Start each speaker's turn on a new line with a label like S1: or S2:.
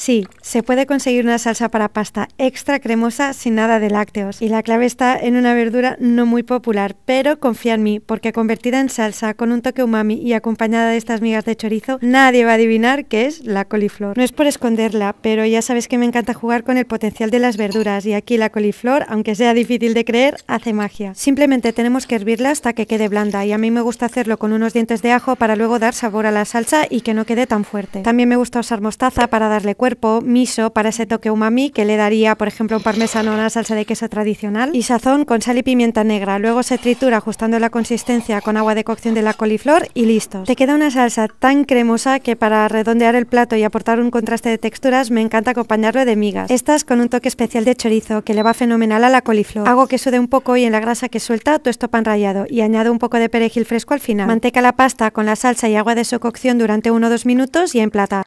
S1: Sí, se puede conseguir una salsa para pasta extra cremosa sin nada de lácteos. Y la clave está en una verdura no muy popular, pero confía en mí, porque convertida en salsa con un toque umami y acompañada de estas migas de chorizo, nadie va a adivinar que es la coliflor. No es por esconderla, pero ya sabes que me encanta jugar con el potencial de las verduras y aquí la coliflor, aunque sea difícil de creer, hace magia. Simplemente tenemos que hervirla hasta que quede blanda y a mí me gusta hacerlo con unos dientes de ajo para luego dar sabor a la salsa y que no quede tan fuerte. También me gusta usar mostaza para darle cuerpo miso para ese toque umami que le daría, por ejemplo, un parmesano a una salsa de queso tradicional. Y sazón con sal y pimienta negra. Luego se tritura ajustando la consistencia con agua de cocción de la coliflor y listo. Te queda una salsa tan cremosa que para redondear el plato y aportar un contraste de texturas me encanta acompañarlo de migas. Estas con un toque especial de chorizo que le va fenomenal a la coliflor. Hago que sude un poco y en la grasa que suelta esto pan rallado y añado un poco de perejil fresco al final. Manteca la pasta con la salsa y agua de su cocción durante 1 o 2 minutos y emplata